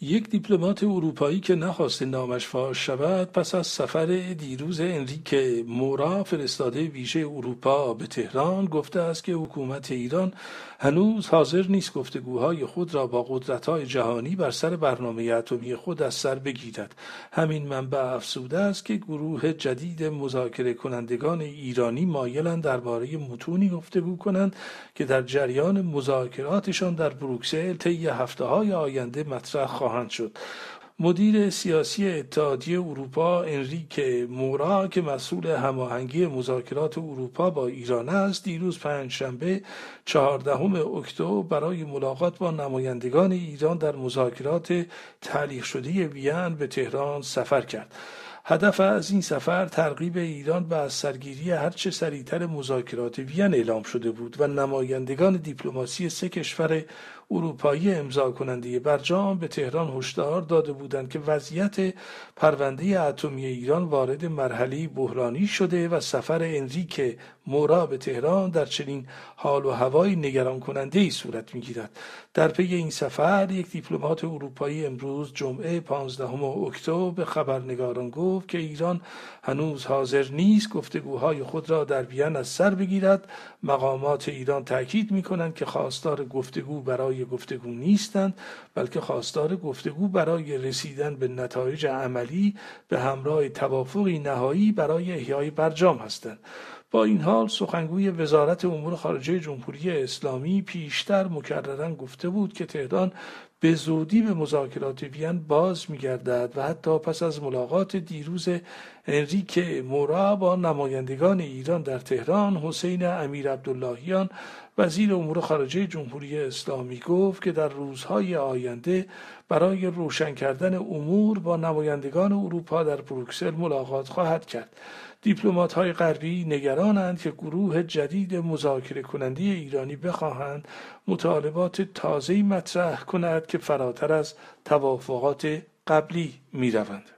یک دیپلمات اروپایی که نخواست نامش فاش شود پس از سفر دیروز انریک مورا فرستاده ویژه اروپا به تهران گفته است که حکومت ایران هنوز حاضر نیست گفتگوهای خود را با قدرتهای جهانی بر سر برنامه اتمی خود از سر بگیرد همین منبع افسوده است که گروه جدید مذاکره کنندگان ایرانی مایلند درباره متونی گفتگو کنند که در جریان مذاکراتشان در بروکسل طی هفتههای آینده مطرح شد مدیر سیاسی اتحادیه اروپا انریک مورا که مسئول هماهنگی مذاکرات اروپا با ایران است دیروز پنجشنبه چهاردهم اکتبر برای ملاقات با نمایندگان ایران در مذاکرات تعلیق شده وین به تهران سفر کرد هدف از این سفر ترغیب ایران به از سرگیری هرچه سریعتر مذاکرات وین اعلام شده بود و نمایندگان دیپلماسی سه کشور اروپایی امضا کننده برجام به تهران هشدار داده بودند که وضعیت پرونده اتمی ایران وارد مرحله بحرانی شده و سفر انریک مورا به تهران در چنین حال و هوای نگران کننده ای صورت میگیرد در پی این سفر یک دیپلمات اروپایی امروز جمعه 15 اکتبر به خبرنگاران که ایران هنوز حاضر نیست گفتگوهای خود را در وین از سر بگیرد مقامات ایران تاکید می که خواستار گفتگو برای گفتگو نیستند بلکه خواستار گفتگو برای رسیدن به نتایج عملی به همراه توافقی نهایی برای احیای برجام هستند با این حال سخنگوی وزارت امور خارجه جمهوری اسلامی پیشتر مکررن گفته بود که تهران به زودی به مذاکرات وین باز میگردد و حتی پس از ملاقات دیروز انریک مورا با نمایندگان ایران در تهران حسین امیر عبداللهیان وزیر امور خارجه جمهوری اسلامی گفت که در روزهای آینده برای روشن کردن امور با نمایندگان اروپا در بروکسل ملاقات خواهد کرد دیپلومات های غربی نگرانند که گروه جدید مذاکره کننده ایرانی بخواهند مطالبات تازه مطرح کند که فراتر از توافقات قبلی میروند